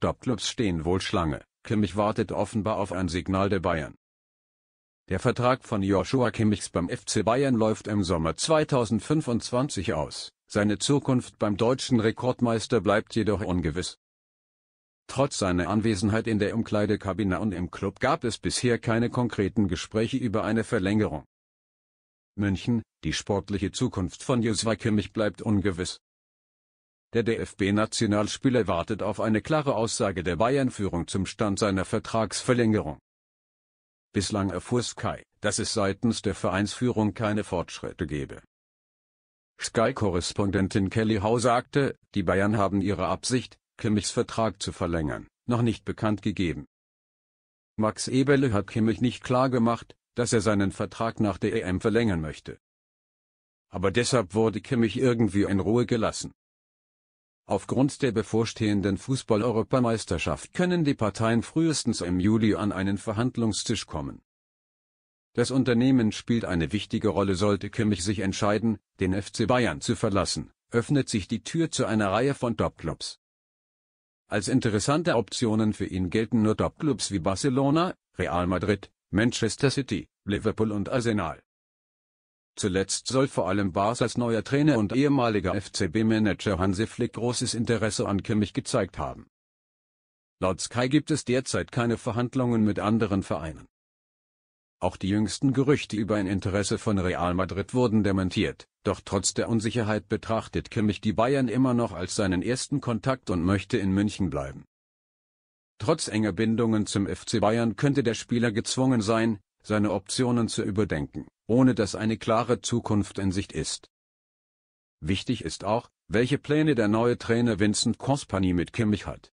top stehen wohl Schlange, Kimmich wartet offenbar auf ein Signal der Bayern. Der Vertrag von Joshua Kimmichs beim FC Bayern läuft im Sommer 2025 aus, seine Zukunft beim deutschen Rekordmeister bleibt jedoch ungewiss. Trotz seiner Anwesenheit in der Umkleidekabine und im Club gab es bisher keine konkreten Gespräche über eine Verlängerung. München, die sportliche Zukunft von Joshua Kimmich bleibt ungewiss. Der DFB-Nationalspieler wartet auf eine klare Aussage der Bayern-Führung zum Stand seiner Vertragsverlängerung. Bislang erfuhr Sky, dass es seitens der Vereinsführung keine Fortschritte gebe. Sky-Korrespondentin Kelly Howe sagte, die Bayern haben ihre Absicht, Kimmichs Vertrag zu verlängern, noch nicht bekannt gegeben. Max Eberle hat Kimmich nicht klargemacht, dass er seinen Vertrag nach der EM verlängern möchte. Aber deshalb wurde Kimmich irgendwie in Ruhe gelassen. Aufgrund der bevorstehenden Fußball-Europameisterschaft können die Parteien frühestens im Juli an einen Verhandlungstisch kommen. Das Unternehmen spielt eine wichtige Rolle sollte Kimmich sich entscheiden, den FC Bayern zu verlassen, öffnet sich die Tür zu einer Reihe von Topclubs. Als interessante Optionen für ihn gelten nur Topclubs wie Barcelona, Real Madrid, Manchester City, Liverpool und Arsenal. Zuletzt soll vor allem Basels neuer Trainer und ehemaliger FCB-Manager Hansi Flick großes Interesse an Kimmich gezeigt haben. Laut Sky gibt es derzeit keine Verhandlungen mit anderen Vereinen. Auch die jüngsten Gerüchte über ein Interesse von Real Madrid wurden dementiert, doch trotz der Unsicherheit betrachtet Kimmich die Bayern immer noch als seinen ersten Kontakt und möchte in München bleiben. Trotz enger Bindungen zum FC Bayern könnte der Spieler gezwungen sein, seine Optionen zu überdenken ohne dass eine klare Zukunft in Sicht ist. Wichtig ist auch, welche Pläne der neue Trainer Vincent Kompany mit Kimmich hat.